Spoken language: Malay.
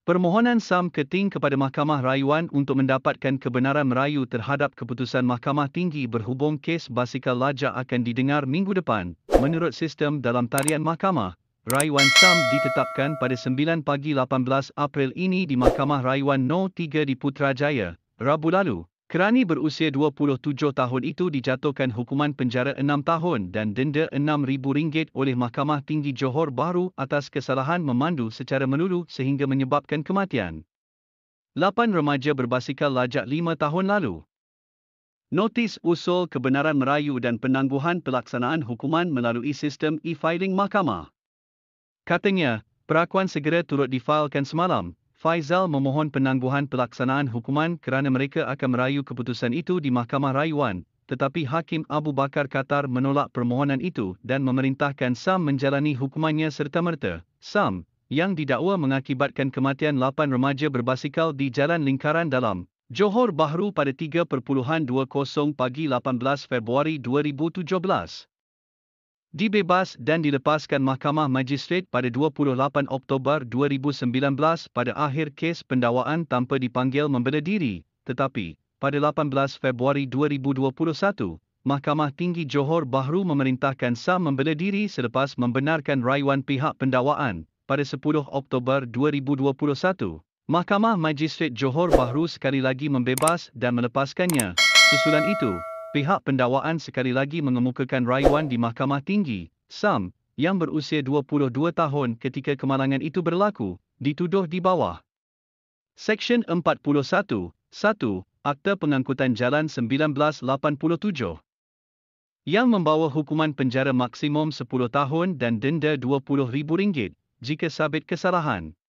Permohonan Sam Keting kepada Mahkamah Rayuan untuk mendapatkan kebenaran merayu terhadap keputusan Mahkamah Tinggi berhubung kes basikal lajak akan didengar minggu depan. Menurut sistem dalam tarian mahkamah, Rayuan Sam ditetapkan pada 9 pagi 18 April ini di Mahkamah Rayuan No. 3 di Putrajaya, Rabu lalu. Kerani berusia 27 tahun itu dijatuhkan hukuman penjara 6 tahun dan denda RM6,000 oleh Mahkamah Tinggi Johor Bahru atas kesalahan memandu secara melulu sehingga menyebabkan kematian. 8 remaja berbasikal lajak 5 tahun lalu. Notis usul kebenaran merayu dan penangguhan pelaksanaan hukuman melalui sistem e-filing mahkamah. Katanya, perakuan segera turut difailkan semalam Faizal memohon penangguhan pelaksanaan hukuman kerana mereka akan merayu keputusan itu di Mahkamah Rayuan, tetapi Hakim Abu Bakar Qatar menolak permohonan itu dan memerintahkan Sam menjalani hukumannya serta merta. Sam, yang didakwa mengakibatkan kematian lapan remaja berbasikal di Jalan Lingkaran Dalam, Johor Bahru pada 3.20 pagi 18 Februari 2017 dibebas dan dilepaskan Mahkamah Majistret pada 28 Oktober 2019 pada akhir kes pendawaan tanpa dipanggil membela diri, tetapi pada 18 Februari 2021, Mahkamah Tinggi Johor Bahru memerintahkan sah membela diri selepas membenarkan rayuan pihak pendawaan pada 10 Oktober 2021. Mahkamah Majistret Johor Bahru sekali lagi membebas dan melepaskannya. Susulan itu, pihak pendakwaan sekali lagi mengemukakan rayuan di Mahkamah Tinggi, Sam, yang berusia 22 tahun ketika kemalangan itu berlaku, dituduh di bawah. Seksyen 41, 1, Akta Pengangkutan Jalan 1987 yang membawa hukuman penjara maksimum 10 tahun dan denda RM20,000 jika sabit kesalahan.